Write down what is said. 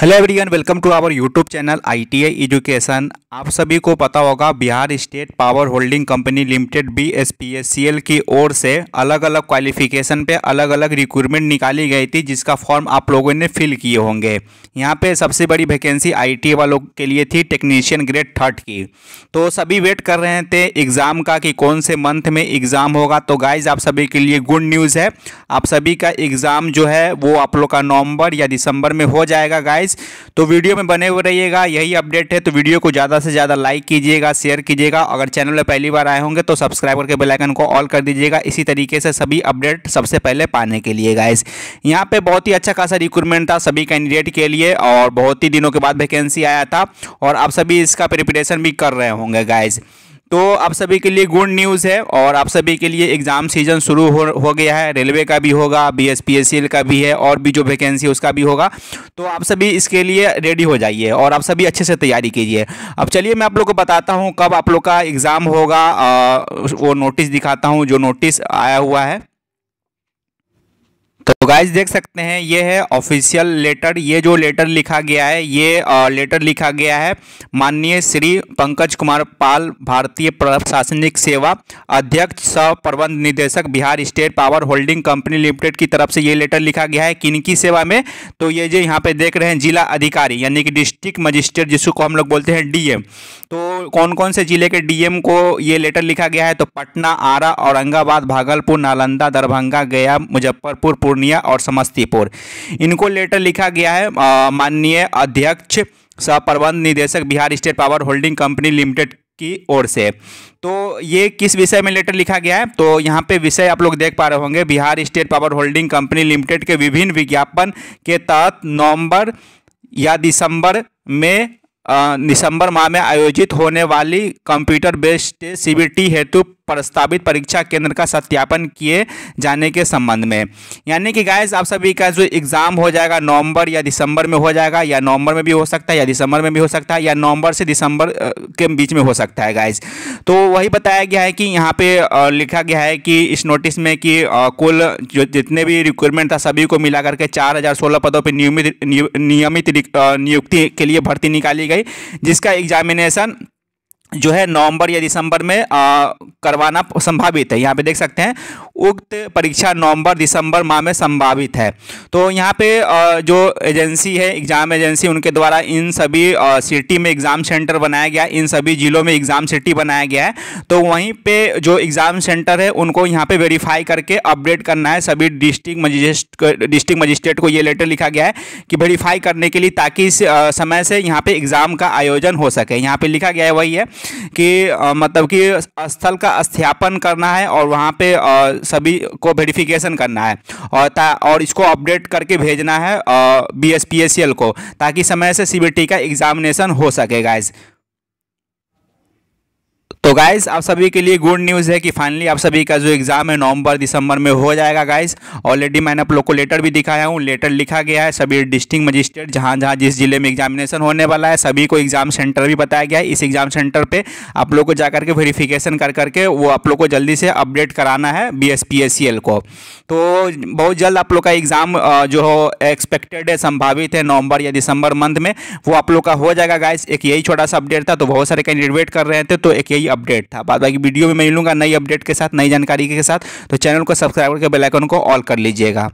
hello everyone welcome to our YouTube channel ITI education आप सभी को पता होगा Bihar state power holding company limited B S P S C L की ओर से अलग अलग क्वालिफिकेशन पे अलग अलग रिक्रूटमेंट निकाली गई थी जिसका फॉर्म आप लोगों ने फिल किए होंगे यहाँ पे सबसे बड़ी वैकेंसी आई वालों के लिए थी टेक्नीशियन ग्रेड थर्ड की तो सभी वेट कर रहे थे एग्ज़ाम का कि कौन से मंथ में एग्ज़ाम होगा तो गाइज आप सभी के लिए गुड न्यूज़ है आप सभी का एग्ज़ाम जो है वो आप लोग का नवम्बर या दिसंबर में हो जाएगा गाइज गाइस तो वीडियो में बने हुए रहिएगा यही अपडेट है तो वीडियो को ज़्यादा से ज़्यादा लाइक कीजिएगा शेयर कीजिएगा अगर चैनल में पहली बार आए होंगे तो सब्सक्राइब करके बेलाइकन को ऑल कर दीजिएगा इसी तरीके से सभी अपडेट सबसे पहले पाने के लिए गाइज यहाँ पर बहुत ही अच्छा खासा रिक्रूटमेंट था सभी कैंडिडेट के लिए और बहुत ही दिनों के बाद वैकेंसी आया था और आप सभी इसका प्रिपरेशन भी कर रहे होंगे गाइज़ तो आप सभी के लिए गुड न्यूज़ है और आप सभी के लिए एग्ज़ाम सीजन शुरू हो, हो गया है रेलवे का भी होगा B S P S C L का भी है और भी जो वैकेंसी उसका भी होगा तो आप सभी इसके लिए रेडी हो जाइए और आप सभी अच्छे से तैयारी कीजिए अब चलिए मैं आप लोग को बताता हूँ कब आप लोग का एग्ज़ाम होगा आ, वो नोटिस दिखाता हूँ जो नोटिस आया हुआ है तो गाइस देख सकते हैं ये है ऑफिशियल लेटर ये जो लेटर लिखा गया है ये लेटर लिखा गया है माननीय श्री पंकज कुमार पाल भारतीय प्रशासनिक सेवा अध्यक्ष सह प्रबंध निदेशक Bihar state power holding company limited की तरफ से ये लेटर लिखा गया है किनकी सेवा में तो ये जो यहाँ पे देख रहे हैं जिला अधिकारी यानी कि डिस्ट्रिक्ट मजिस्ट्रेट जिसको हम लोग बोलते हैं डीएम तो कौन कौन से जिले के डी को ये लेटर लिखा गया है तो पटना आरा औरंगाबाद भागलपुर नालंदा दरभंगा गया मुजफ्फरपुर पूर्णिया और समस्तीपुर इनको लेटर लिखा गया है माननीय अध्यक्ष सह प्रबंध निदेशक Bihar state power holding company limited की ओर से तो ये किस विषय में लेटर लिखा गया है तो यहाँ पे विषय आप लोग देख पा रहे होंगे Bihar state power holding company limited के विभिन्न विज्ञापन के तहत नवंबर या दिसंबर में दिसंबर माह में आयोजित होने वाली कंप्यूटर बेस्ड सी हेतु प्रस्तावित परीक्षा केंद्र का सत्यापन किए जाने के संबंध में यानी कि गाइस आप सभी का जो एग्ज़ाम हो जाएगा नवंबर या दिसंबर में हो जाएगा या नवंबर में भी हो सकता है या दिसंबर में भी हो सकता है या नवंबर से दिसंबर के बीच में हो सकता है गाइस तो वही बताया गया है कि यहाँ पे लिखा गया है कि इस नोटिस में कि कुल जो जितने भी रिक्वायरमेंट था सभी को मिला करके चार हज़ार सोलह पदों पर नियमित नियमित नियुक्ति के लिए भर्ती निकाली गई जिसका एग्जामिनेशन जो है नवंबर या दिसंबर में आ, करवाना संभावित है यहाँ पे देख सकते हैं उक्त परीक्षा नवंबर दिसंबर माह में संभावित है तो यहाँ पे जो एजेंसी है एग्ज़ाम एजेंसी उनके द्वारा इन सभी सिटी में एग्ज़ाम सेंटर बनाया गया इन सभी ज़िलों में एग्ज़ाम सिटी बनाया गया है तो वहीं पे जो एग्ज़ाम सेंटर है उनको यहाँ पे वेरीफाई करके अपडेट करना है सभी डिस्ट्रिक्ट मजिस्ट्रेट डिस्ट्रिक्ट मजिस्ट्रेट को ये लेटर लिखा गया है कि वेरीफाई करने के लिए ताकि इस समय से यहाँ पे एग्ज़ाम का आयोजन हो सके यहाँ पे लिखा गया है वही है कि मतलब कि स्थल का स्थापन करना है और वहाँ पे सभी को वेरिफिकेशन करना है और ता और इसको अपडेट करके भेजना है बी एस को ताकि समय से सी का एग्जामिनेशन हो सके गाइज़ तो गाइस आप सभी के लिए गुड न्यूज़ है कि फाइनली आप सभी का जो एग्ज़ाम है नवंबर दिसंबर में हो जाएगा गाइस ऑलरेडी मैंने आप लोग को लेटर भी दिखाया हूँ लेटर लिखा गया है सभी डिस्ट्रिक्ट मजिस्ट्रेट जहाँ जहाँ जिस जिले में एग्जामिनेशन होने वाला है सभी को एग्ज़ाम सेंटर भी बताया गया है इस एग्ज़ाम सेंटर पर आप लोग को जा करके वेरीफिकेशन कर करके वो आप लोग को जल्दी से अपडेट कराना है बी को तो बहुत जल्द आप लोग का एग्ज़ाम जो एक्सपेक्टेड है संभावित है नवंबर या दिसंबर मंथ में वो आप लोग का हो जाएगा गाइज़ एक यही छोटा सा अपडेट था तो बहुत सारे कैंडिडेट कर रहे थे तो एक यही अपडेट था बाद बाकी वीडियो में मिलूंगा नई अपडेट के साथ नई जानकारी के साथ तो चैनल को सब्सक्राइब करके बेलाइकन को ऑल कर लीजिएगा